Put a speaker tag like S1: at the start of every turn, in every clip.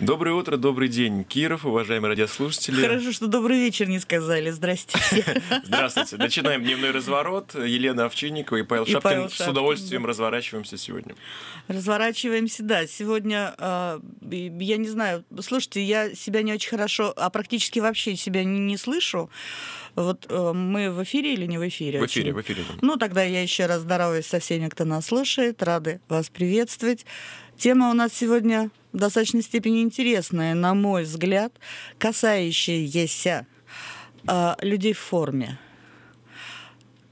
S1: Доброе утро, добрый день, Киров, уважаемые радиослушатели. Хорошо,
S2: что добрый вечер не сказали. Здрасте
S1: Здравствуйте. Начинаем дневной разворот. Елена Овчинникова и Павел и Шапкин. С удовольствием разворачиваемся
S2: сегодня. Разворачиваемся, да. Сегодня, а, я не знаю, слушайте, я себя не очень хорошо, а практически вообще себя не, слышу. Вот э, мы в эфире или не в эфире? В эфире, очень? в эфире. Да. Ну, тогда я еще раз здороваюсь со всеми, кто нас слушает. Рады вас приветствовать. Тема у нас сегодня в достаточной степени интересная, на мой взгляд, касающаяся э, людей в форме.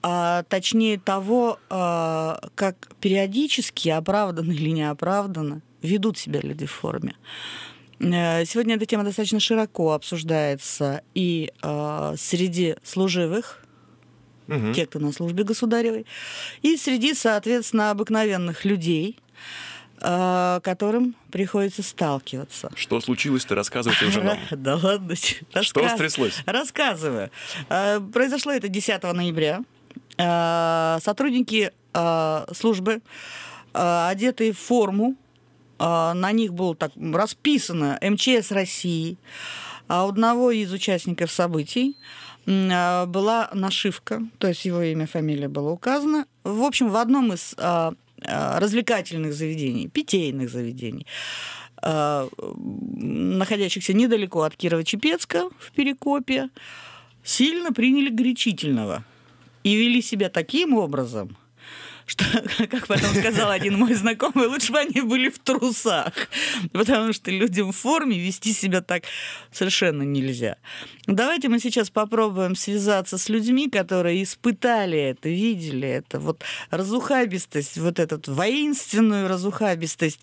S2: А, точнее того, э, как периодически, оправданно или неоправданно, ведут себя люди в форме. Э, сегодня эта тема достаточно широко обсуждается и э, среди служивых, угу. те, кто на службе государевой, и среди, соответственно, обыкновенных людей – Э, которым приходится сталкиваться.
S1: Что случилось-то? Рассказывайте уже нам.
S2: Да ладно. Что стряслось? Рассказываю. Э, произошло это 10 ноября. Э, сотрудники службы, одетые в форму, на них было так расписано МЧС России, а у одного из участников событий была нашивка, то есть его имя, фамилия было указано. В общем, в одном из Э, развлекательных заведений, питейных заведений, э, находящихся недалеко от Кирова-Чепецка в Перекопе, сильно приняли горячительного и вели себя таким образом – что, как потом сказал один мой знакомый, лучше бы они были в трусах, потому что людям в форме вести себя так совершенно нельзя. Давайте мы сейчас попробуем связаться с людьми, которые испытали это, видели это, вот разухабистость, вот этот воинственную разухабистость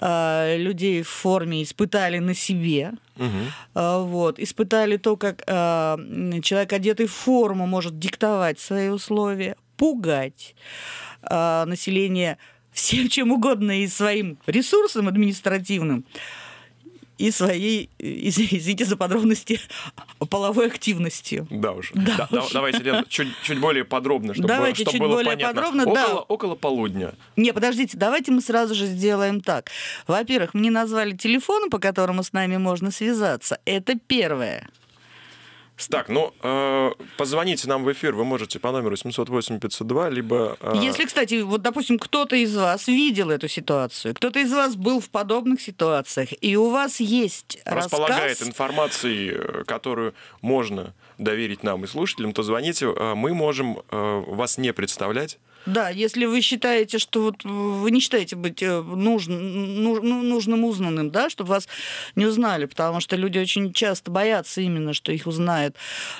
S2: э, людей в форме испытали на себе, Угу. Вот. Испытали то, как э, человек, одетый в форму, может диктовать свои условия, пугать. Э, население всем чем угодно и своим ресурсом административным, и своей, извините за подробности, половой активности Да уж. Да, да, уж. Давайте,
S1: Лен, чуть, чуть более подробно, чтобы, давайте чтобы чуть было более понятно. подробно, около, да. около полудня.
S2: Не, подождите, давайте мы сразу же сделаем так. Во-первых, мне назвали телефон, по которому с нами можно связаться. Это первое.
S1: Так, ну, э, позвоните нам в эфир, вы можете по номеру 708-502, либо... Э... Если,
S2: кстати, вот, допустим, кто-то из вас видел эту ситуацию, кто-то из вас был в подобных ситуациях, и у вас есть Располагает рассказ...
S1: информацией, э, которую можно доверить нам и слушателям, то звоните, э, мы можем э, вас не представлять,
S2: да, если вы считаете, что вот вы не считаете быть э, нужным, ну, ну, нужным узнанным, да, чтобы вас не узнали, потому что люди очень часто боятся именно, что их узнают.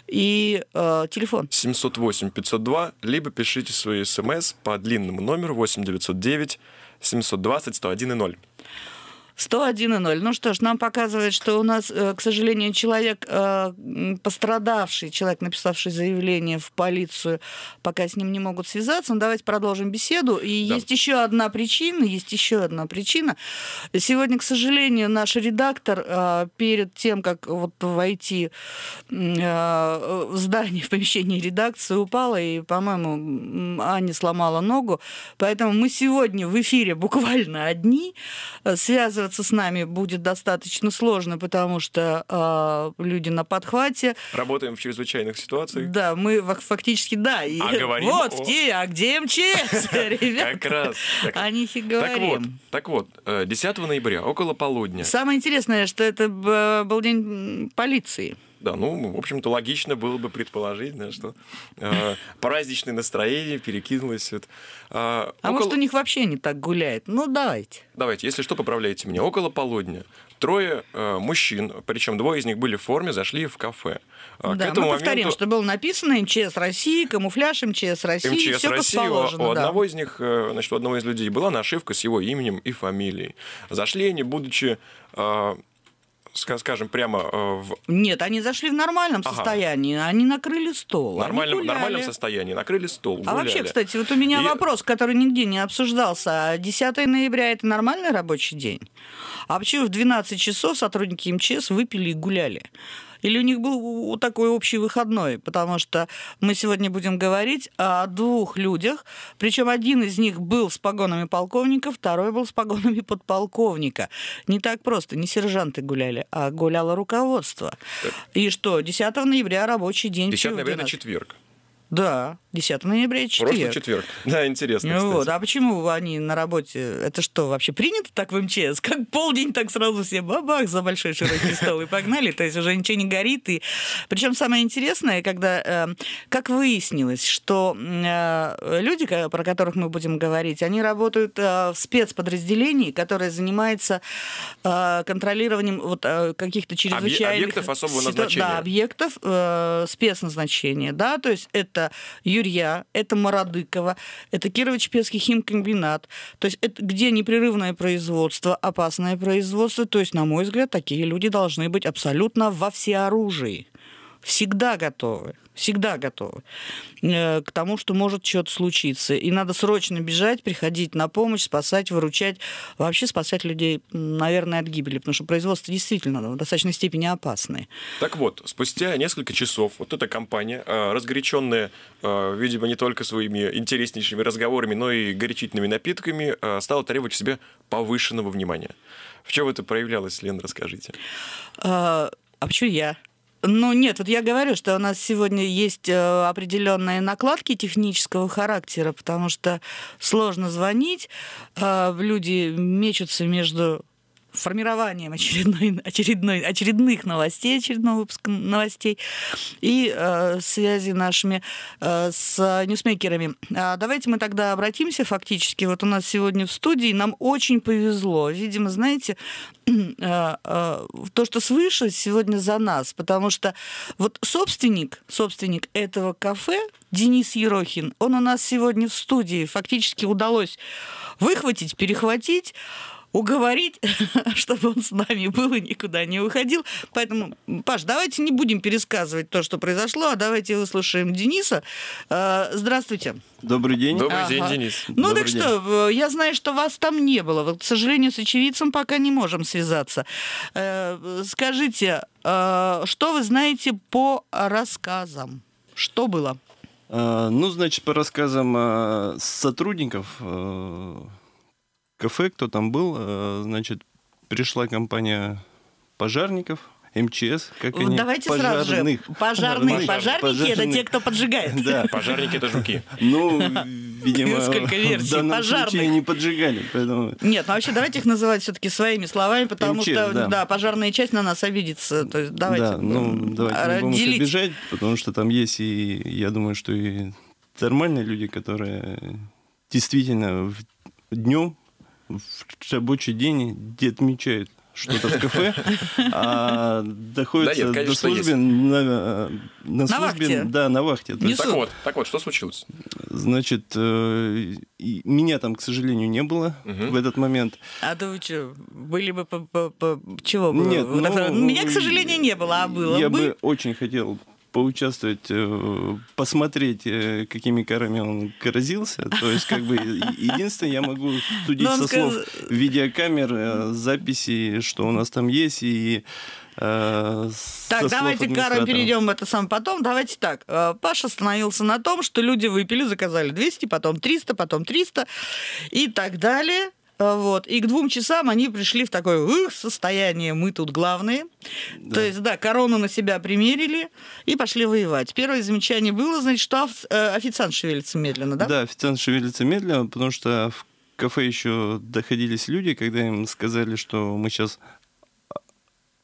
S2: И э, телефон.
S1: 708-502, либо пишите свои смс эм по длинному номеру 8909 720 101 0.
S2: 101,0. Ну что ж, нам показывает, что у нас, э, к сожалению, человек, э, пострадавший, человек, написавший заявление в полицию, пока с ним не могут связаться. Но ну, давайте продолжим беседу. И да. есть еще одна причина, есть еще одна причина. Сегодня, к сожалению, наш редактор э, перед тем, как вот войти в здание, в помещение редакции, упала и, по-моему, Аня сломала ногу. Поэтому мы сегодня в эфире буквально одни. Связываемся связываться с нами будет достаточно сложно, потому что э, люди на подхвате.
S1: Работаем в чрезвычайных ситуациях.
S2: Да, мы фактически, да. И, а говорим вот, о... где, а где МЧС, ребята? Как раз. Так, о них и говорим.
S1: Так вот, так вот, 10 э, ноября, около полудня.
S2: Самое интересное, что это э, был день полиции.
S1: Да, ну, в общем-то, логично было бы предположить, да, что э, праздничное настроение перекинулось. Вот, э, а около... может, у них вообще не так
S2: гуляет? Ну, давайте.
S1: Давайте, если что, поправляйте меня. Около полудня трое э, мужчин, причем двое из них были в форме, зашли в кафе. Э, да, К этому мы повторим, моменту... что
S2: было написано МЧС России, камуфляж МЧС России, МЧС все России, положено. У, у да. одного
S1: из них, э, значит, у одного из людей была нашивка с его именем и фамилией. Зашли они, будучи э, скажем, прямо э, в...
S2: Нет, они зашли в нормальном ага. состоянии, они накрыли стол. Нормальном, нормальном
S1: состоянии, накрыли стол, а гуляли. А вообще, кстати, вот у меня и... вопрос,
S2: который нигде не обсуждался. 10 ноября – это нормальный рабочий день? А почему в 12 часов сотрудники МЧС выпили и гуляли. Или у них был такой общий выходной? Потому что мы сегодня будем говорить о двух людях, причем один из них был с погонами полковника, второй был с погонами подполковника. Не так просто, не сержанты гуляли, а гуляло руководство. Так. И что, 10 ноября рабочий день? 10 ноября это четверг. Да. 10 ноября, четверг. Прошлый четверг.
S1: Да, интересно, ну вот. А
S2: почему они на работе? Это что, вообще принято так в МЧС? Как полдень так сразу все бабах за большой широкий стол и погнали, то есть уже ничего не горит. И... Причем самое интересное, когда, эм, как выяснилось, что э, люди, про которых мы будем говорить, они работают э, в спецподразделении, которое занимается э, контролированием вот каких-то чрезвычайных... Объектов особого назначения. Да, объектов спецназначения, да, то есть это Юрья, это Мородыкова, это Кирово-Чепецкий химкомбинат. То есть это где непрерывное производство, опасное производство. То есть, на мой взгляд, такие люди должны быть абсолютно во всеоружии всегда готовы, всегда готовы э, к тому, что может что-то случиться. И надо срочно бежать, приходить на помощь, спасать, выручать, вообще спасать людей, наверное, от гибели, потому что производство действительно в достаточной степени опасное.
S1: Так вот, спустя несколько часов вот эта компания, э, разгоряченная, э, видимо, не только своими интереснейшими разговорами, но и горячительными напитками, стала требовать себе повышенного внимания. В чем это проявлялось, Лен, расскажите.
S2: А, а почему я? Ну нет, вот я говорю, что у нас сегодня есть э, определенные накладки технического характера, потому что сложно звонить, э, люди мечутся между формированием очередной, очередной, очередных новостей, очередного выпуска новостей и э, связи нашими э, с ньюсмейкерами. А давайте мы тогда обратимся фактически. Вот у нас сегодня в студии нам очень повезло. Видимо, знаете, э, э, то, что свыше, сегодня за нас. Потому что вот собственник, собственник этого кафе, Денис Ерохин, он у нас сегодня в студии. Фактически удалось выхватить, перехватить уговорить, чтобы он с нами был и никуда не уходил. Поэтому, Паш, давайте не будем пересказывать то, что произошло, а давайте выслушаем Дениса. А, здравствуйте. Добрый
S3: день. Добрый ага. день, Денис. Ну Добрый так день.
S2: что, э, я знаю, что вас там не было. Вот, к сожалению, с очевидцем пока не можем связаться. Э, скажите, э, что вы знаете по рассказам? Что было?
S3: А, ну, значит, по рассказам сотрудников кафе, кто там был, э, значит, пришла компания пожарников, МЧС, как вот они, Давайте пожарных. сразу же. Пожарные, пожарники пожарных. это те, кто поджигает. Да, пожарники это жуки. Ну, видимо, Сколько версий. в данном пожарных. случае не поджигали. Поэтому...
S2: Нет, ну а вообще давайте их называть все-таки своими словами, потому МЧС, что да. да, пожарная часть на нас обидится. То есть давайте, да, ну, давайте не обижать,
S3: потому что там есть и, я думаю, что и нормальные люди, которые действительно днем в рабочий день дед мечает что-то в кафе, а доходится да, нет, конечно, до службы на, на, на службе, вахте. да, на вахте. Не так
S1: вот,
S2: так вот, что случилось?
S3: Значит, э, меня там, к сожалению, не было угу. в этот момент.
S2: А то вы что, были бы по, по, по чего? Нет, ну, меня, к сожалению, не было, а было я бы. Я бы
S3: очень хотел поучаствовать, э, посмотреть, э, какими карами он корозился. То есть, как бы, единственное, я могу судить ну, со слов видеокамер, э, записи, что у нас там есть, и так, давайте к Кару перейдем,
S2: это сам потом. Давайте так. Паша остановился на том, что люди выпили, заказали 200, потом 300, потом 300 и так далее. А, вот. И к двум часам они пришли в такое Ух, состояние, мы тут главные. Да. То есть, да, корону на себя примерили и пошли воевать. Первое замечание было, значит, что э, официант шевелится медленно, да? Да,
S3: официант шевелится медленно, потому что в кафе еще доходились люди, когда им сказали, что мы сейчас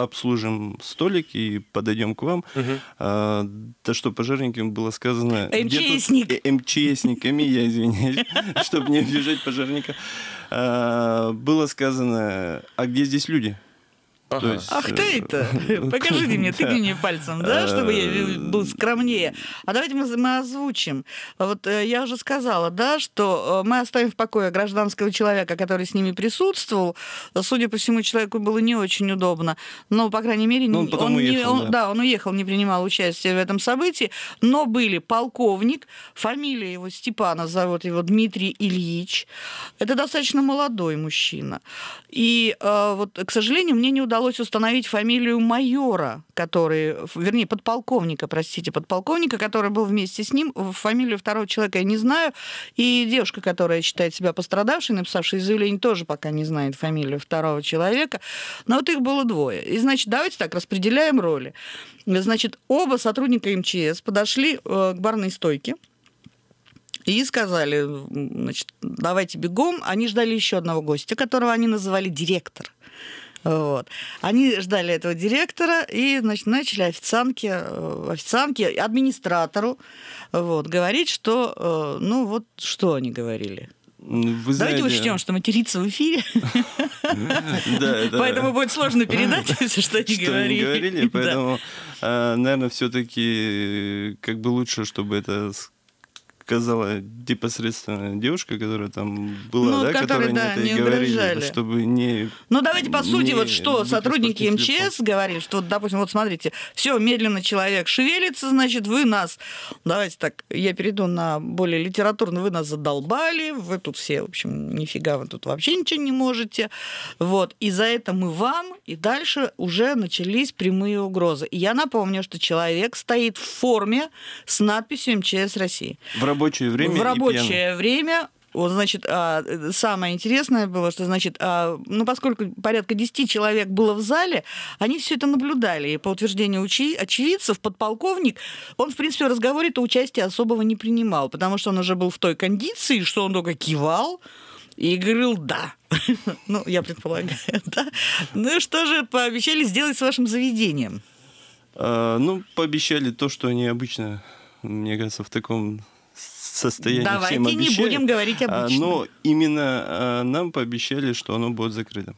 S3: обслужим столик и подойдем к вам. Угу. А, да что пожарникам было сказано... МЧСник. Тут... Э, МЧСниками, я извиняюсь, чтобы не обижать пожарника. А, было сказано, а где здесь люди? То есть... Ах э, ты это! Покажи мне, ты мне
S2: пальцем, да, а, чтобы я был скромнее. А давайте мы, мы озвучим. Вот э, я уже сказала, да, что э, мы оставим в покое гражданского человека, который с ними присутствовал. Судя по всему, человеку было не очень удобно. Но, по крайней мере, ну, он, потом он уехал, не, он, да. да, он уехал, не принимал участие в этом событии. Но были полковник, фамилия его Степана, зовут его Дмитрий Ильич. Это достаточно молодой мужчина. И вот, к сожалению, мне не удалось удалось установить фамилию майора, который, вернее, подполковника, простите, подполковника, который был вместе с ним. Фамилию второго человека я не знаю. И девушка, которая считает себя пострадавшей, написавшей заявление, тоже пока не знает фамилию второго человека. Но вот их было двое. И, значит, давайте так распределяем роли. Значит, оба сотрудника МЧС подошли э, к барной стойке. И сказали, значит, давайте бегом. Они ждали еще одного гостя, которого они называли директор. Вот. Они ждали этого директора и значит, начали официантке, э, официантке, администратору вот, говорить, что, э, ну вот, что они говорили. Вы Давайте учтем, что материться в эфире. Поэтому будет сложно передать что они говорили,
S3: поэтому, э, наверное, все-таки как бы лучше, чтобы это сказала непосредственно девушка, которая там была, ну, да, которая, которая да, это не говорили, чтобы не... Ну, давайте по сути, вот что сотрудники МЧС
S2: говорили, что, вот допустим, вот смотрите, все, медленно человек шевелится, значит, вы нас... Давайте так, я перейду на более литературно, вы нас задолбали, вы тут все, в общем, нифига вы тут вообще ничего не можете, вот, и за это мы вам, и дальше уже начались прямые угрозы. И я напомню, что человек стоит в форме с надписью МЧС России.
S3: В рабочее ну, время. В рабочее пьяный.
S2: время вот, значит, а, самое интересное было, что, значит, а, ну, поскольку порядка 10 человек было в зале, они все это наблюдали. И по утверждению учи, очевидцев, подполковник, он, в принципе, в разговоре-то участия особого не принимал, потому что он уже был в той кондиции, что он только кивал, и говорил «да». ну, я предполагаю, да. Ну, что же пообещали сделать с вашим заведением?
S3: А, ну, пообещали то, что они обычно, мне кажется, в таком состоянии Давайте всем обещали. не будем говорить обычно. А, но именно а, нам пообещали, что оно будет закрыто.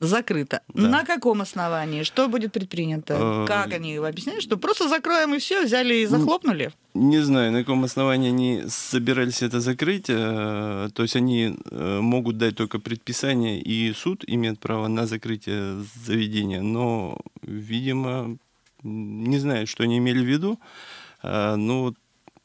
S2: Закрыто. Да. На каком основании? Что будет предпринято? Э... Как они объясняют, что просто закроем и все, взяли и захлопнули?
S3: Не знаю, на каком основании они собирались это закрыть. Э, то есть они э, могут дать только предписание, и суд имеет право на закрытие заведения. Но, видимо, не знаю, что они имели в виду. Но вот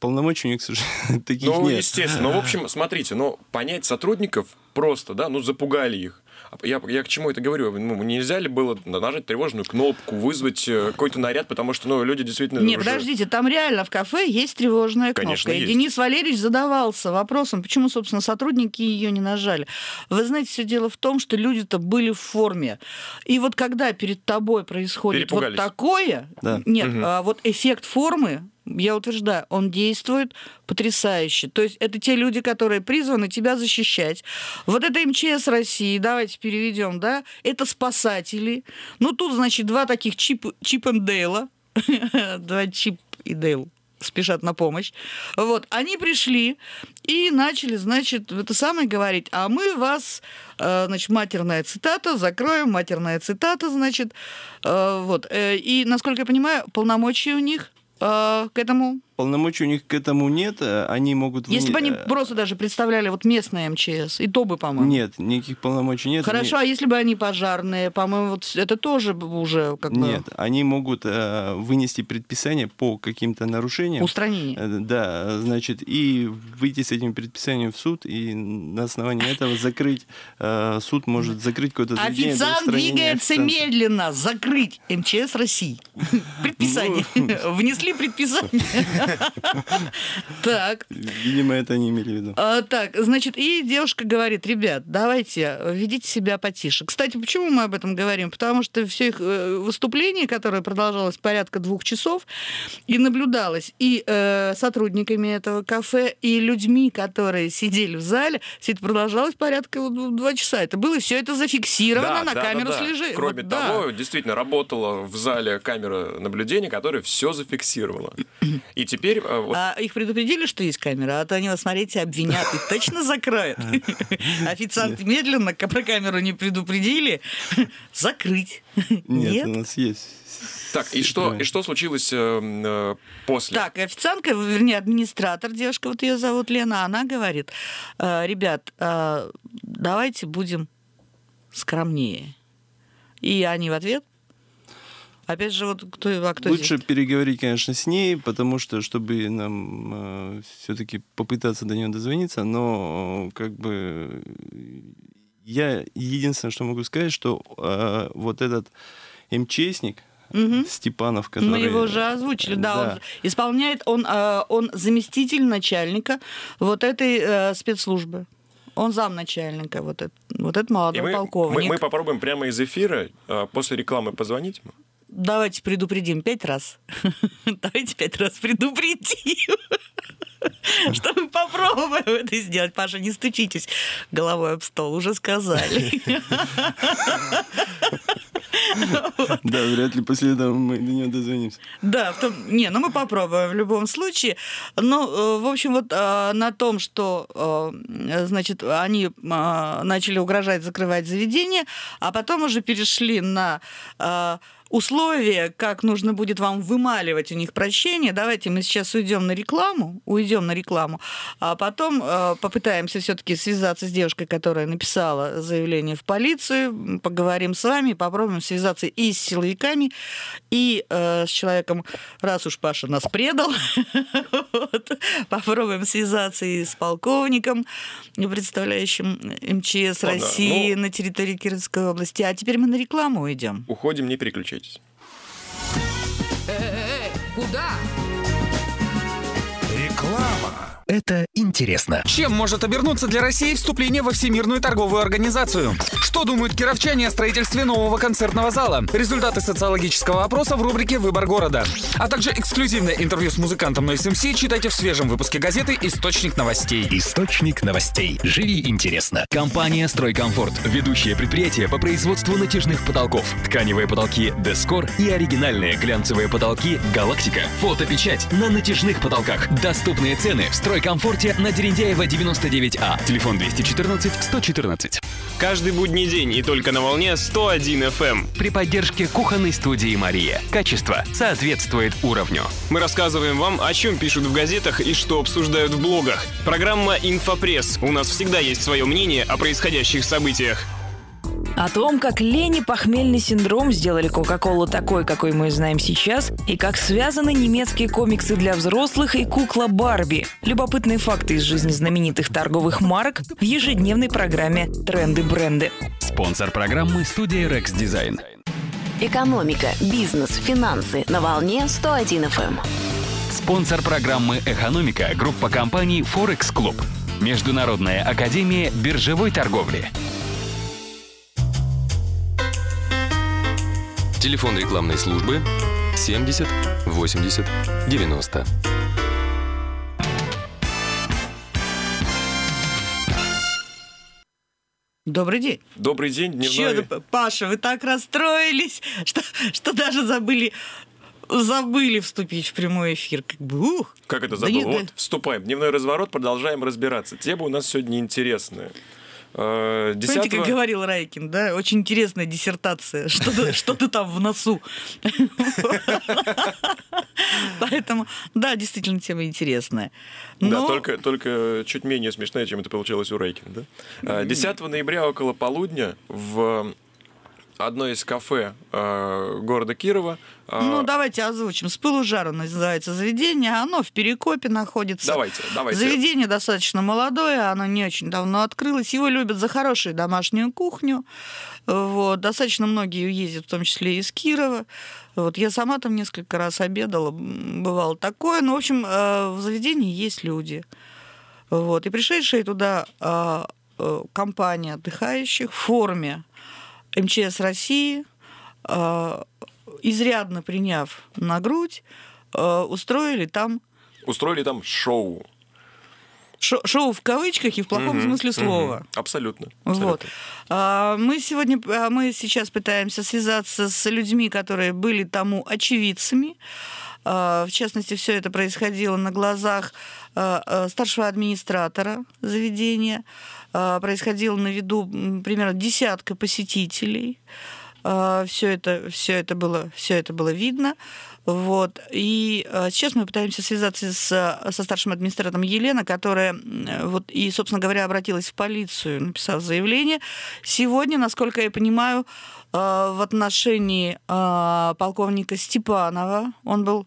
S3: полномочий у них, к
S1: сожалению, таких ну, нет. Ну, естественно. Ну, в общем, смотрите, но ну, понять сотрудников просто, да, ну, запугали их. А я, я к чему это говорю? Ну, нельзя ли было нажать тревожную кнопку, вызвать э, какой-то наряд, потому что ну, люди действительно... Нет, уже... подождите,
S2: там реально в кафе есть тревожная кнопка. Конечно, И Денис Валерьевич задавался вопросом, почему, собственно, сотрудники ее не нажали. Вы знаете, все дело в том, что люди-то были в форме. И вот когда перед тобой происходит вот такое... Да. Нет, угу. а, вот эффект формы я утверждаю, он действует потрясающе. То есть это те люди, которые призваны тебя защищать. Вот это МЧС России, давайте переведем, да, это спасатели. Ну, тут, значит, два таких Чип, Чип и Дейла, два Чип и Дейл спешат на помощь. Вот, они пришли и начали, значит, это самое говорить, а мы вас, э, значит, матерная цитата, закроем, матерная цитата, значит, э, вот. Э, и, насколько я понимаю, полномочия у них – Э, к этому
S3: полномочий у них к этому нет, э, они могут... Если бы они э,
S2: просто даже представляли вот местное МЧС, и то бы, по-моему.
S3: Нет, никаких полномочий нет. Хорошо, они...
S2: а если бы они пожарные, по-моему, вот это тоже уже как бы... Нет,
S3: они могут э, вынести предписание по каким-то нарушениям. Устранение. Э, да, значит, и выйти с этим предписанием в суд, и на основании этого закрыть, э, суд может закрыть какое-то... Официант двигается
S2: медленно, закрыть МЧС России. Предписание. Ну. Внесли предписание. Так. Видимо, это они имели в виду. А, так, значит, и девушка говорит, ребят, давайте, э, ведите себя потише. Кстати, почему мы об этом говорим? Потому что все их э, выступление, которое продолжалось порядка двух часов, и наблюдалось и э, сотрудниками этого кафе, и людьми, которые сидели в зале, все это продолжалось порядка два часа. Это было все это зафиксировано, на камеру слежи.
S1: Кроме того, действительно, работала в зале камера наблюдения, которая все зафиксировала. И теперь... А, вот... А
S2: их предупредили, что есть камера, а то они вас, смотрите, обвинят и точно закроют. Официант медленно про камеру не предупредили. Закрыть. Нет,
S1: у нас есть так, и что, и что случилось э, э после? Так,
S2: официантка, вернее, администратор, девушка, вот ее зовут Лена, она говорит, э, ребят, э, давайте будем скромнее. И они в ответ Опять же, вот кто, а кто Лучше здесь?
S3: переговорить, конечно, с ней, потому что, чтобы нам э, все-таки попытаться до нее дозвониться, но э, как бы я единственное, что могу сказать, что э, вот этот МЧСник, угу. Степанов, который... Мы его уже озвучили, да, да. он
S2: исполняет, он, э, он заместитель начальника вот этой э, спецслужбы. Он замначальника, вот этот, вот этот молодой И мы, полковник. Мы, мы
S1: попробуем прямо из эфира после рекламы позвонить ему
S2: давайте предупредим пять раз. Давайте пять раз предупредим. Чтобы попробуем это сделать. Паша, не стучитесь головой об стол, уже сказали.
S3: Да, вряд ли после этого мы до нее дозвонимся.
S2: Да, не, ну мы попробуем в любом случае. Ну, э, в общем, вот а, на том, что, э, значит, они а, начали угрожать закрывать заведение, а потом уже перешли на а, условия, как нужно будет вам вымаливать у них прощение. Давайте мы сейчас уйдем на рекламу, уйдем на рекламу, а потом э, попытаемся все-таки связаться с девушкой, которая написала заявление в полицию, поговорим с вами, попробуем связаться и с силовиками, и э, с человеком, раз уж Паша нас предал, попробуем связаться и с полковником, представляющим МЧС России ну, на территории Кировской области. А теперь мы на рекламу уйдем.
S1: Уходим, не переключайтесь. Подписывайтесь. Эй, эй, эй, куда?
S4: Это интересно. Чем может обернуться для России вступление во Всемирную торговую организацию? Что думают кировчане о строительстве нового концертного зала? Результаты социологического опроса в рубрике «Выбор города». А также эксклюзивное интервью с музыкантом Noise MC эм читайте в свежем выпуске газеты «Источник новостей». «Источник новостей». Живи интересно. Компания «Стройкомфорт». Ведущее предприятие по производству натяжных потолков. Тканевые потолки «Дескор» и оригинальные глянцевые потолки «Галактика». Фотопечать на натяжных потолках. Доступные цены в «Стройкомфорт» комфорте на Дерендеева 99А. Телефон 214 114. Каждый будний день и только на волне 101 FM. Эм. При поддержке кухонной студии Мария. Качество соответствует уровню. Мы рассказываем вам, о чем пишут в газетах и что обсуждают в блогах. Программа «Инфопресс». У нас всегда есть свое мнение о происходящих событиях.
S5: О том, как Лени похмельный синдром сделали Кока-Колу такой, какой
S4: мы знаем сейчас, и как связаны немецкие комиксы для взрослых и кукла Барби.
S2: Любопытные факты из жизни знаменитых торговых марок в ежедневной программе «Тренды-бренды».
S4: Спонсор программы – студия Rex Design. Экономика, бизнес, финансы на волне 101 FM. Эм. Спонсор программы «Экономика» – группа компаний Forex Club. Международная академия биржевой торговли – Телефон рекламной службы 70 80 90.
S2: Добрый день. Добрый
S1: день, дневной... Чё,
S2: Паша, вы так расстроились, что, что даже забыли забыли вступить в прямой эфир. Как бы, ух. Как это забыл? Да вот, да...
S1: вступаем. Дневной разворот, продолжаем разбираться. Тема у нас сегодня интересная. 10 э, Помните, как
S2: говорил Райкин, да? Очень интересная диссертация. Что ты там в носу? Поэтому, да, действительно, тема интересная.
S1: Да, только, только чуть менее смешная, чем это получилось у Райкина. Да? 10 э, ноября около полудня в одно из кафе э, города Кирова.
S2: Э, ну, давайте озвучим. «С пылу жару» называется заведение. Оно в Перекопе находится. Давайте, давайте. Заведение достаточно молодое, оно не очень давно открылось. Его любят за хорошую домашнюю кухню. Вот. Достаточно многие ездят, в том числе из Кирова. Вот я сама там несколько раз обедала, бывало такое. Ну, в общем, э, в заведении есть люди. Вот. И пришедшие туда э, компания отдыхающих в форме МЧС России, э, изрядно приняв на грудь, э, устроили там... Устроили там шоу. Шо шоу в кавычках и в плохом угу, смысле слова. Угу, абсолютно. абсолютно. Вот. А, мы сегодня, а, мы сейчас пытаемся связаться с людьми, которые были тому очевидцами. А, в частности, все это происходило на глазах а, старшего администратора заведения. Э, происходило на виду примерно десятка посетителей. Э, все это, все это было, все это было видно. Вот. И э, сейчас мы пытаемся связаться с, со старшим администратором Елена, которая вот и, собственно говоря, обратилась в полицию, написав заявление. Сегодня, насколько я понимаю, в отношении полковника Степанова, он был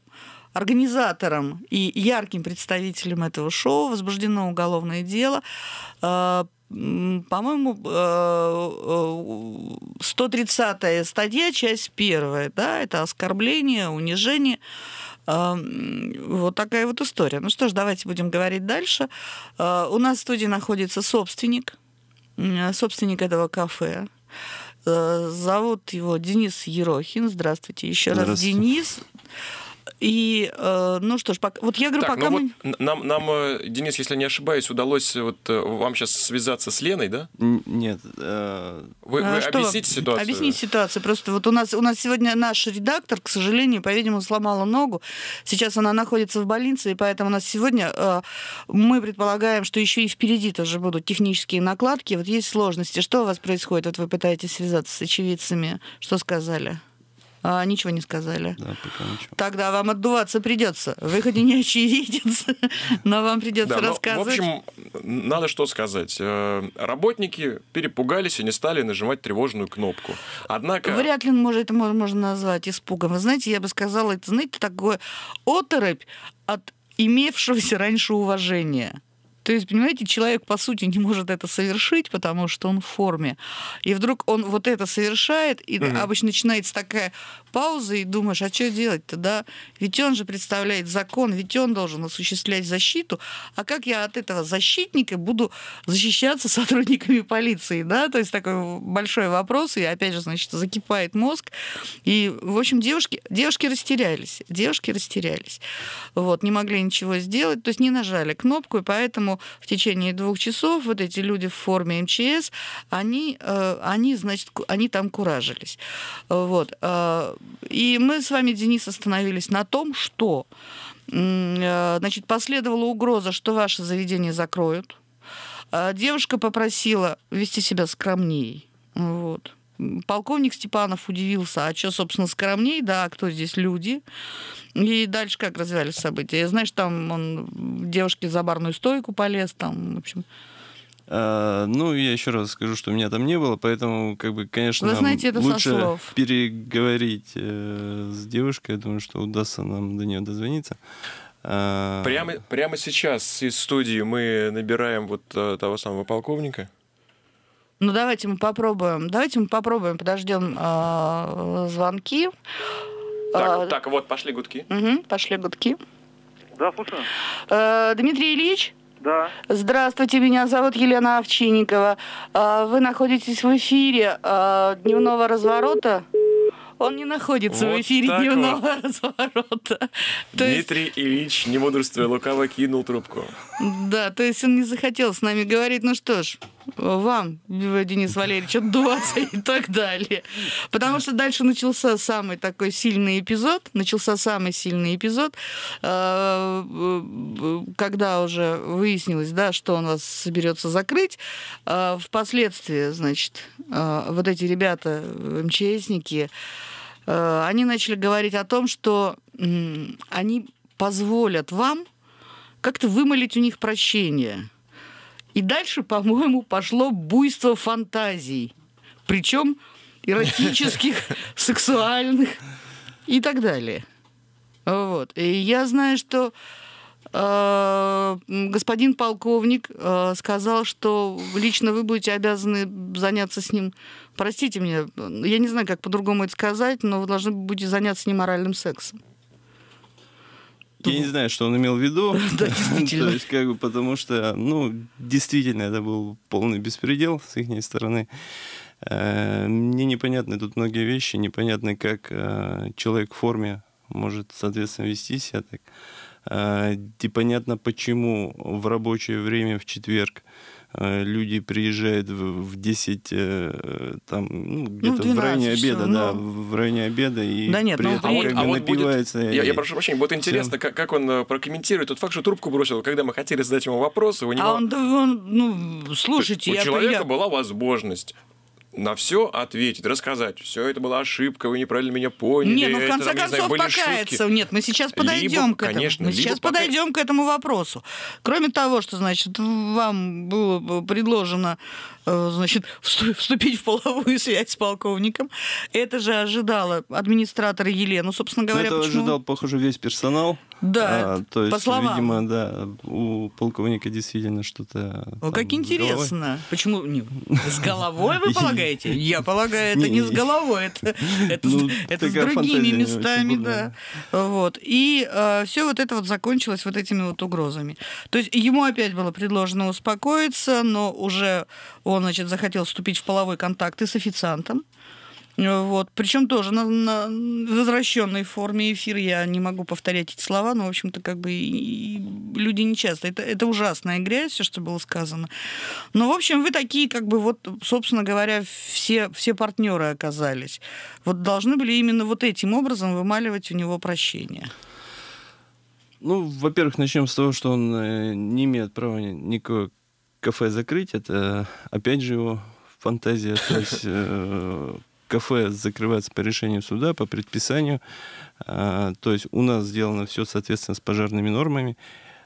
S2: организатором и ярким представителем этого шоу возбуждено уголовное дело по-моему, 130-я э, э, стадия, часть первая, да, это оскорбление, унижение. Эм, вот такая вот история. Ну что ж, давайте будем говорить дальше. Э, у нас в студии находится собственник, собственник этого кафе. Зовут его Денис Ерохин. Здравствуйте еще Здравствуйте. раз, Денис. И, э, ну что ж, пока... вот я говорю, так, пока ну мы... Вот нам, нам,
S1: э, Денис, если не ошибаюсь, удалось вот э, вам сейчас связаться с Леной, да?
S2: Нет.
S1: Э... Вы, а вы что? объясните ситуацию. Объясните
S2: ситуацию. Просто вот у нас, у нас сегодня наш редактор, к сожалению, по-видимому, сломала ногу. Сейчас она находится в больнице, и поэтому у нас сегодня э, мы предполагаем, что еще и впереди тоже будут технические накладки. Вот есть сложности. Что у вас происходит? Вот вы пытаетесь связаться с очевидцами. Что сказали? а, ничего не сказали. Да, пока ничего. Тогда вам отдуваться придется. Выходи хоть и не очевидец, но вам придется да, рассказывать. Но,
S1: в общем, надо что сказать. Э, работники перепугались и не стали нажимать тревожную кнопку. Однако... Вряд
S2: ли может, это можно назвать испугом. Вы знаете, я бы сказала, это, знаете, такое оторопь от имевшегося раньше уважения. То есть, понимаете, человек, по сути, не может это совершить, потому что он в форме. И вдруг он вот это совершает, и угу. обычно начинается такая паузы и думаешь, а что делать-то, да? Ведь он же представляет закон, ведь он должен осуществлять защиту. А как я от этого защитника буду защищаться сотрудниками полиции, да? То есть такой большой вопрос, и опять же, значит, закипает мозг. И, в общем, девушки, девушки растерялись, девушки растерялись. Вот, не могли ничего сделать, то есть не нажали кнопку, и поэтому в течение двух часов вот эти люди в форме МЧС, они, э, они значит, они там куражились. Вот. А, и мы с вами, Денис, остановились на том, что э, значит, последовала угроза, что ваше заведение закроют. А девушка попросила вести себя скромней. Вот. Полковник Степанов удивился, а что, собственно, скромней, да, а кто здесь люди? И дальше как развивались события. Знаешь, там он девушке за барную стойку полез, там, в общем,
S3: а, ну, я еще раз скажу, что меня там не было, поэтому, как бы, конечно, Вы знаете, это лучше переговорить э, с девушкой. Я думаю, что удастся нам до нее дозвониться. А... Прямо,
S1: прямо сейчас из студии мы набираем вот э, того самого полковника.
S2: Ну, давайте мы попробуем. Давайте мы попробуем, подождем э, а, звонки. Так, а,
S1: так, вот, пошли гудки.
S2: Угу, пошли гудки. Да, слушаю. Э, Дмитрий Ильич? Да. Здравствуйте, меня зовут Елена Овчинникова. А, вы находитесь в эфире а, дневного разворота? Он не находится вот в эфире дневного вот. разворота.
S1: То Дмитрий есть... Ильич, не лукаво, кинул трубку.
S2: Да, то есть он не захотел с нами говорить. Ну что ж, вам, Денис Валерьевич, отдуваться и так далее. Потому что дальше начался самый такой сильный эпизод, начался самый сильный эпизод, э, э, когда уже выяснилось, да, что он вас соберется закрыть. Э, впоследствии, значит, вот эти ребята, МЧСники, они начали говорить о том, что они позволят вам как-то вымолить у них прощение – и дальше, по-моему, пошло буйство фантазий. Причем эротических, сексуальных и так далее. Вот. И я знаю, что э, господин полковник э, сказал, что лично вы будете обязаны заняться с ним. Простите меня, я не знаю, как по-другому это сказать, но вы должны будете заняться с ним оральным сексом.
S3: Я не знаю, что он имел в виду. Да, действительно. То есть, как бы, потому что, ну, действительно, это был полный беспредел с их стороны. Э, мне непонятны тут многие вещи, непонятно, как э, человек в форме может, соответственно, вести себя так. Непонятно, э, почему в рабочее время в четверг Э, люди приезжают в в 10, э, там, ну, ну где-то ну, в районе обеда, часов, да, ну... в районе обеда, и да нет, при ну, этом а вот, как а бы вот
S1: напивается. Будет, и... я, я прошу прощения, вот интересно, как, как он э, прокомментирует тот факт, что трубку бросил, когда мы хотели задать ему вопрос, его не А
S2: мог... он, он, ну, слушайте, у я... У человека я...
S1: была возможность на все ответить, рассказать. Все это была ошибка, вы неправильно меня поняли. Нет, ну в конце это, концов не знаю, покаяться. Шутки.
S2: Нет, мы сейчас подойдем либо, к этому. Конечно, мы сейчас пока... подойдем к этому вопросу. Кроме того, что, значит, вам было предложено э, значит, вступить в половую связь с полковником. Это же ожидала администратора Елена, собственно говоря. Это почему... ожидал,
S3: похоже, весь персонал. Да, а, то есть, по словам. видимо, да, у полковника действительно что-то. О, как интересно.
S2: Головой. Почему не, с головой вы полагаете? Я полагаю, это не с головой, это это с ну, другими местами, да. Вот и э, все вот это вот закончилось вот этими вот угрозами. То есть ему опять было предложено успокоиться, но уже он, значит, захотел вступить в половой контакт и с официантом. Вот. Причем тоже на, на возвращенной форме эфир. Я не могу повторять эти слова, но, в общем-то, как бы и, и люди не часто. Это, это ужасная грязь, все, что было сказано. Но, в общем, вы такие, как бы, вот, собственно говоря, все, все партнеры оказались. Вот должны были именно вот этим образом вымаливать у него прощение.
S3: Ну, во-первых, начнем с того, что он э, не имеет права никакое кафе закрыть. Это, опять же, его фантазия. То есть э, кафе закрывается по решению суда, по предписанию. А, то есть у нас сделано все, соответственно, с пожарными нормами.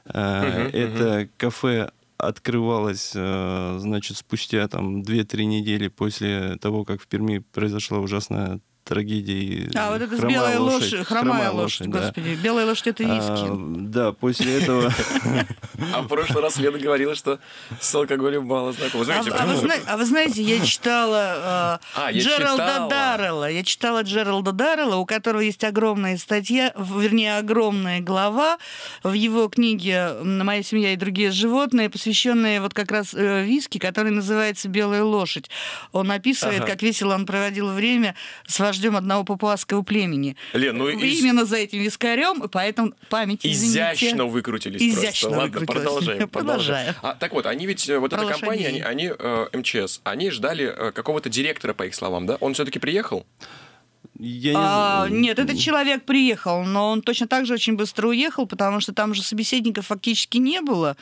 S3: Угу, Это угу. кафе открывалось, а, значит, спустя там 2-3 недели после того, как в Перми произошла ужасная трагедии. А, вот это с белой лошадь, лошадь хромая лошадь, лошадь господи.
S2: Белая лошадь это виски. А,
S3: да, после этого... А в прошлый
S1: раз Лена говорила, что с алкоголем мало знакома. А, а,
S2: а вы знаете, я читала э, а, Джералда Даррелла. Я читала Джералда Даррелла, у которого есть огромная статья, вернее, огромная глава в его книге «Моя семья и другие животные», посвященная вот как раз э, виски, который называется «Белая лошадь». Он описывает, как весело он проводил время с вождем вождем одного папуасского племени.
S1: Лен, ну Именно
S2: за этим вискарем, поэтому память, извините. Изящно выкрутились Изящно просто. Ладно, продолжаем. Продолжаем.
S1: А, так вот, они ведь, э, вот Про эта компания, они, они э, МЧС, они ждали э, какого-то директора, по их словам, да? Он все-таки приехал?
S2: Я не... а, нет, этот человек приехал, но он точно так же очень быстро уехал, потому что там же собеседников фактически не было.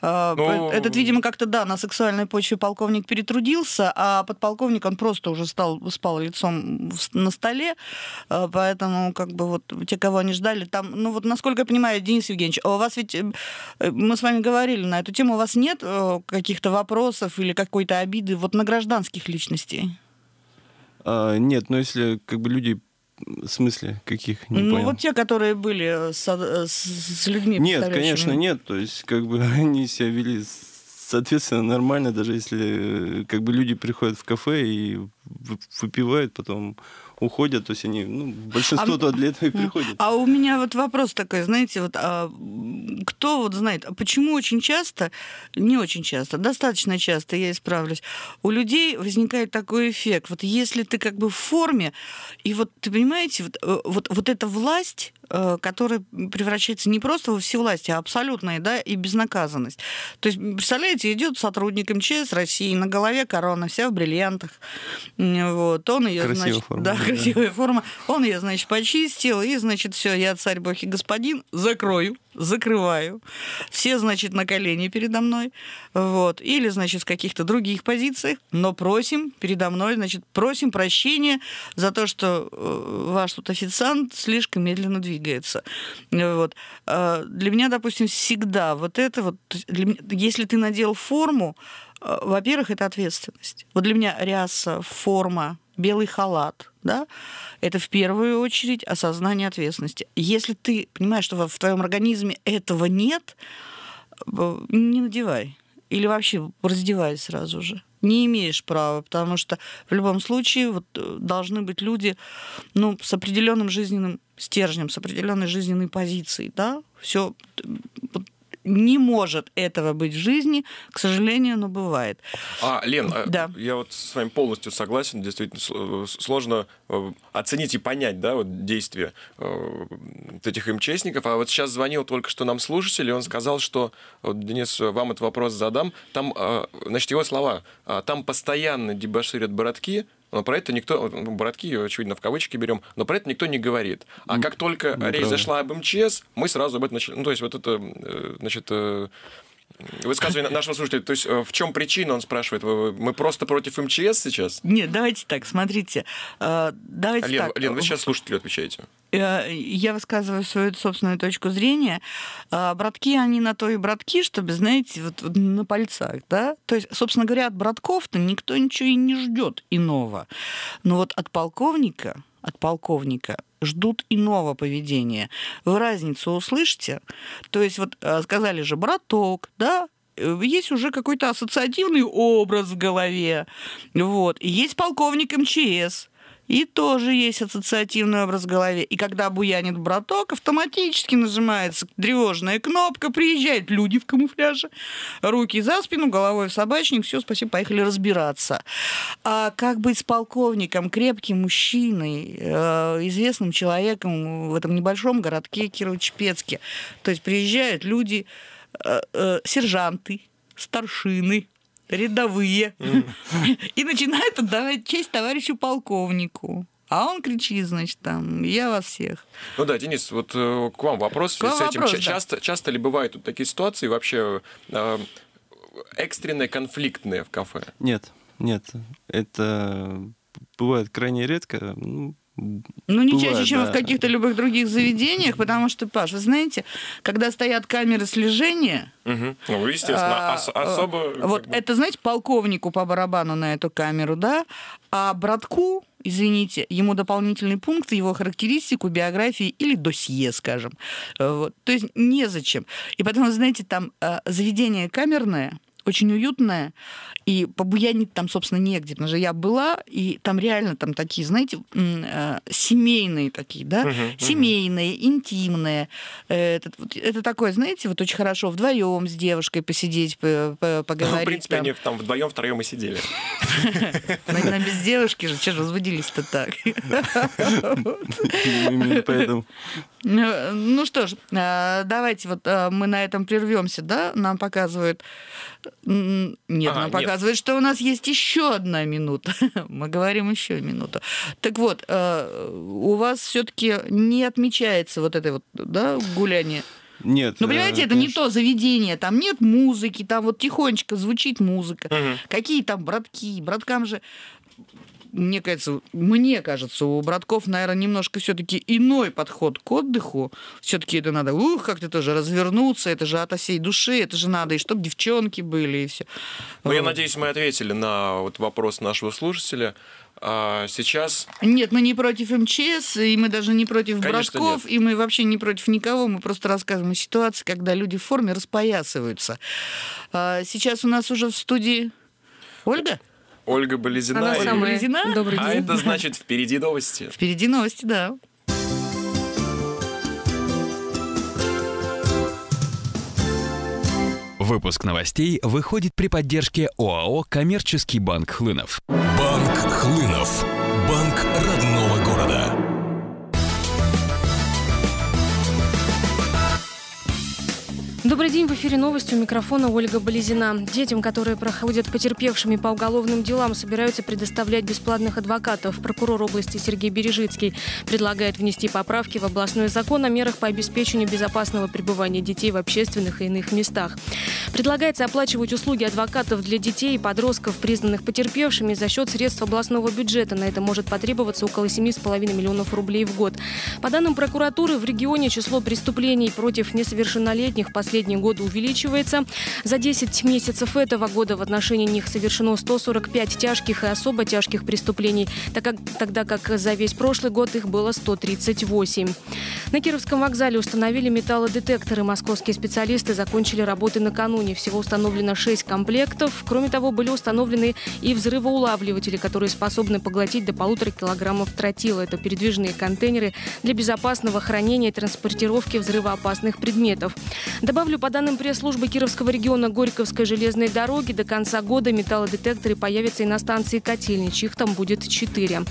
S2: А, но... Ну, э, этот, видимо, как-то, да, на сексуальной почве полковник перетрудился, а подполковник, он просто уже стал, спал лицом на столе, а, поэтому как бы вот те, кого они ждали, там, ну вот, насколько я понимаю, Денис Евгеньевич, а у вас ведь, э, э, мы с вами говорили на эту тему, у вас нет каких-то вопросов или какой-то обиды вот на гражданских личностей?
S3: А, нет, но ну, если как бы люди в смысле каких? Не ну, понял. вот
S2: те, которые были э, со, э, с, с людьми Нет, конечно, нет.
S3: То есть, как бы они себя вели, соответственно, нормально, даже если э, как бы люди приходят в кафе и выпивают, потом уходят, то есть они, ну, большинство а, то для этого и приходят.
S2: А у меня вот вопрос такой, знаете, вот а, кто вот знает, а почему очень часто, не очень часто, достаточно часто, я исправлюсь, у людей возникает такой эффект, вот если ты как бы в форме, и вот, ты понимаете, вот, э, вот, вот эта власть, Э, который превращается не просто во всевластие, а абсолютное, да, и безнаказанность. То есть, представляете, идет сотрудник МЧС России, на голове корона, вся в бриллиантах. Вот, он ее, красивая значит, форма, да, да, красивая форма. Он ее, значит, почистил, и, значит, все, я царь, бог и господин, закрою, закрываю. Все, значит, на колени передо мной. Вот. Или, значит, в каких-то других позициях, но просим передо мной, значит, просим прощения за то, что э, ваш тут официант слишком медленно двигается двигается. Вот. А, для меня, допустим, всегда вот это вот... Для, если ты надел форму, а, во-первых, это ответственность. Вот для меня ряса, форма, белый халат, да, это в первую очередь осознание ответственности. Если ты понимаешь, что в твоем организме этого нет, не надевай. Или вообще раздевай сразу же. Не имеешь права, потому что в любом случае вот, э, должны быть люди ну, с определенным жизненным стержнем, с определенной жизненной позицией, да, все не может этого быть в жизни, к сожалению, но бывает. А, Лен, э, да. я вот с вами полностью
S1: согласен, действительно э, сложно э, оценить и понять, да, вот действия этих МЧСников. А вот сейчас звонил только что нам слушатель, и он сказал, что, вот, Денис, вам этот вопрос задам, там, значит, его слова, «А, там постоянно дебоширят бородки, но про это никто, ну, братки, э, очевидно, в кавычки берем, но про это никто не говорит. А как только ну, речь зашла об МЧС, мы сразу об этом начали. Ну, то есть вот это, э, значит, э, Высказывание нашего слушателя. То есть в чем причина, он спрашивает. Мы просто против МЧС сейчас?
S5: Нет,
S2: давайте так, смотрите. Давайте Лен, так. Лен, вы сейчас слушателю отвечаете. Э, я высказываю свою собственную точку зрения. А, братки, они на то и братки, чтобы, знаете, вот, вот на пальцах, да? То есть, собственно говоря, от братков-то никто ничего и не ждет иного. Но вот от полковника, от полковника ждут иного поведения. Вы разницу услышите? То есть вот э, сказали же браток, да, э, есть уже какой-то ассоциативный образ в голове. Вот. И есть полковник МЧС, и тоже есть ассоциативный образ в голове. И когда буянит браток, автоматически нажимается тревожная кнопка, приезжают люди в камуфляже, руки за спину, головой в собачник, все, спасибо, поехали разбираться. А как быть с полковником, крепким мужчиной, э, известным человеком в этом небольшом городке Кирово-Чепецке? То есть приезжают люди, э, э, сержанты, старшины, рядовые, и начинает отдавать честь товарищу полковнику. А он кричит, значит, там, я вас всех.
S1: Ну да, Денис, вот э, к вам вопрос. К вам с этим. Вопрос, да. часто, ли бывают тут такие ситуации вообще э, экстренные, конфликтные в кафе?
S3: Нет, нет. Это бывает крайне редко. Ну, ну, не чаще, чем да. в каких-то
S2: любых других заведениях, потому что, Паш, вы знаете, когда стоят камеры слежения...
S1: Угу. Ну, естественно, а, э, особо...
S2: Вот бы... это, знаете, полковнику по барабану на эту камеру, да, а братку, извините, ему дополнительный пункт, его характеристику, биографии или досье, скажем. Э, вот. То есть незачем. И потом, знаете, там э, заведение камерное, очень уютное. И побуянить там, собственно, негде. Потому что я была, и там реально там такие, знаете, э, семейные такие, да? Угу, семейные, угу. интимные. Э, это, это такое, знаете, вот очень хорошо вдвоем с девушкой посидеть, поговорить. Ну, в принципе, там. они
S1: там вдвоем, втроем и сидели.
S2: Наверное, без девушки же, че же разводились то так? Поэтому. Ну, ну что ж, э, давайте вот мы на этом прервемся, да? Нам показывают... Нет, нам показывают показывает, что у нас есть еще одна минута. Мы говорим еще минуту. Так вот, э, у вас все-таки не отмечается вот это вот да, гуляние. Нет. Ну, э, понимаете, это конечно. не то заведение. Там нет музыки, там вот тихонечко звучит музыка. Угу. Какие там братки? Браткам же мне кажется, мне кажется, у братков, наверное, немножко все-таки иной подход к отдыху. Все-таки это надо, ух, как-то тоже развернуться, это же от осей души, это же надо, и чтобы девчонки были, и все. Ну, я
S1: надеюсь, мы ответили на вот вопрос нашего слушателя. А сейчас...
S2: Нет, мы не против МЧС, и мы даже не против Конечно, братков, нет. и мы вообще не против никого. Мы просто рассказываем о ситуации, когда люди в форме распоясываются. А сейчас у нас уже в студии Ольга.
S1: Ольга Болезина. Она самая. Болезина. Добрый а день. А это значит впереди новости.
S2: Впереди новости, да.
S4: Выпуск новостей выходит при поддержке ОАО «Коммерческий банк Хлынов». Банк Хлынов. Банк родного города.
S5: Добрый день, в эфире новости у микрофона Ольга Болезина. Детям, которые проходят потерпевшими по уголовным делам, собираются предоставлять бесплатных адвокатов. Прокурор области Сергей Бережицкий предлагает внести поправки в областной закон о мерах по обеспечению безопасного пребывания детей в общественных и иных местах. Предлагается оплачивать услуги адвокатов для детей и подростков, признанных потерпевшими, за счет средств областного бюджета. На это может потребоваться около 7,5 миллионов рублей в год. По данным прокуратуры, в регионе число преступлений против несовершеннолетних последних последние годы увеличивается. За 10 месяцев этого года в отношении них совершено 145 тяжких и особо тяжких преступлений, так как, тогда как за весь прошлый год их было 138. На Кировском вокзале установили металлодетекторы. Московские специалисты закончили работы накануне. Всего установлено 6 комплектов. Кроме того, были установлены и взрывоулавливатели, которые способны поглотить до полутора килограммов тротила. Это передвижные контейнеры для безопасного хранения и транспортировки взрывоопасных предметов. Добав Добавлю, по данным пресс-службы Кировского региона Горьковской железной дороги, до конца года металлодетекторы появятся и на станции Котельнич. Их там будет четыре.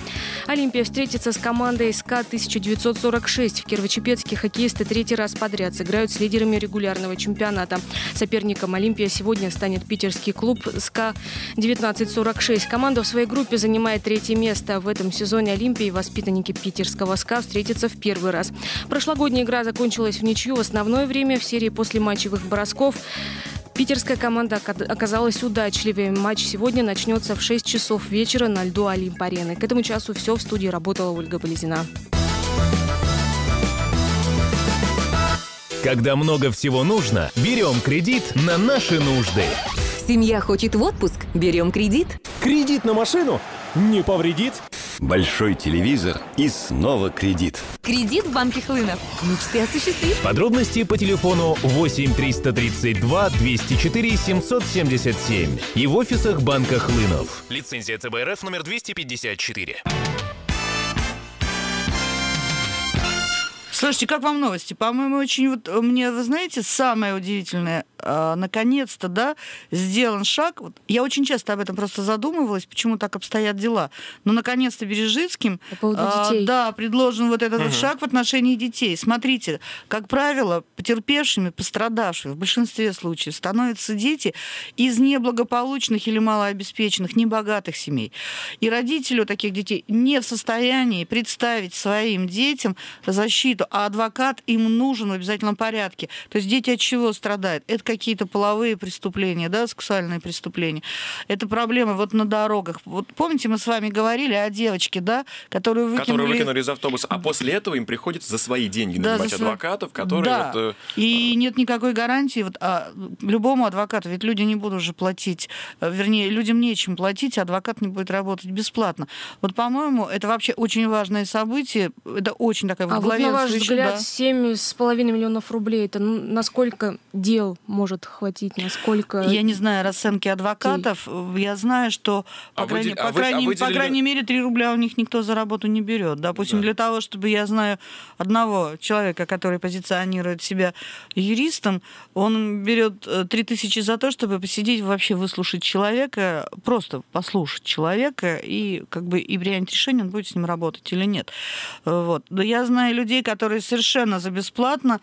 S5: Олимпия встретится с командой СК 1946. В Кирово-Чепецке хоккеисты третий раз подряд сыграют с лидерами регулярного чемпионата. Соперником Олимпия сегодня станет питерский клуб СК 1946. Команда в своей группе занимает третье место. В этом сезоне Олимпии воспитанники питерского СКА встретятся в первый раз. Прошлогодняя игра закончилась в ничью. В основное время в серии после матчевых бросков. Питерская команда оказалась удачливее. Матч сегодня начнется в 6 часов вечера на льду Олимп-арены. К этому часу все. В студии работала Ольга Болезина.
S4: Когда много всего нужно, берем кредит на наши нужды. Семья хочет в отпуск? Берем кредит. Кредит на машину? Не повредит. Большой телевизор и снова кредит.
S2: Кредит в банке Хлынов. Мечты осуществить.
S4: Подробности по телефону 8 332 204 777 и в офисах банка Хлынов. Лицензия ЦБРФ номер 254.
S2: Слушайте, как вам новости? По-моему, очень вот э, мне, вы знаете, самое удивительное, Э, наконец-то, да, сделан шаг. Вот я очень часто об этом просто задумывалась, почему так обстоят дела. Но наконец-то Бережицким, По поводу э, да, предложен вот этот угу. шаг в отношении детей. Смотрите, как правило, потерпевшими, пострадавшими в большинстве случаев становятся дети из неблагополучных или малообеспеченных, небогатых семей. И родители у таких детей не в состоянии представить своим детям защиту, а адвокат им нужен в обязательном порядке. То есть дети от чего страдают? Это, какие-то половые преступления, да, сексуальные преступления. Это проблема вот на дорогах. Вот помните, мы с вами говорили о девочке, да, которую выкинули... Которую выкинули
S1: из автобуса, а после этого им приходится за свои деньги да, нанимать свой... адвокатов, которые... Да. Вот, э,
S2: И а. нет никакой гарантии вот, а, любому адвокату, ведь люди не будут уже платить, э, вернее, людям нечем платить, а адвокат не будет работать бесплатно. Вот, по-моему, это вообще очень важное событие, это очень такая а вот, на ваш взгляд,
S5: семь с половиной миллионов рублей, это ну, насколько дел можно может хватить, насколько... Я не знаю расценки адвокатов. Я знаю, что, а по, а крайней, выдел... по, а крайней, выделили... по крайней
S2: мере, 3 рубля у них никто за работу не берет. Допустим, да. для того, чтобы я знаю одного человека, который позиционирует себя юристом, он берет 3000 э, за то, чтобы посидеть вообще выслушать человека, просто послушать человека, и как бы и принять решение, он будет с ним работать или нет. Э, вот. Но я знаю людей, которые совершенно за бесплатно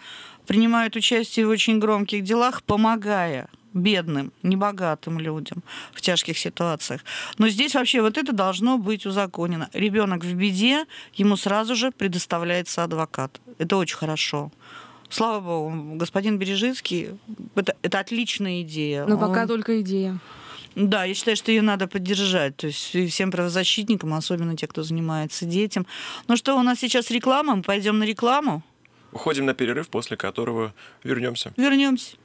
S2: принимают участие в очень громких делах, помогая бедным, небогатым людям в тяжких ситуациях. Но здесь вообще вот это должно быть узаконено. Ребенок в беде, ему сразу же предоставляется адвокат. Это очень хорошо. Слава богу, господин Бережицкий, это, это отличная идея. Но пока Он...
S5: только идея.
S2: Да, я считаю, что ее надо поддержать, то есть всем правозащитникам, особенно те, кто занимается детям. Ну что, у нас сейчас реклама, мы пойдем на рекламу.
S1: Уходим на перерыв, после которого вернемся.
S2: Вернемся.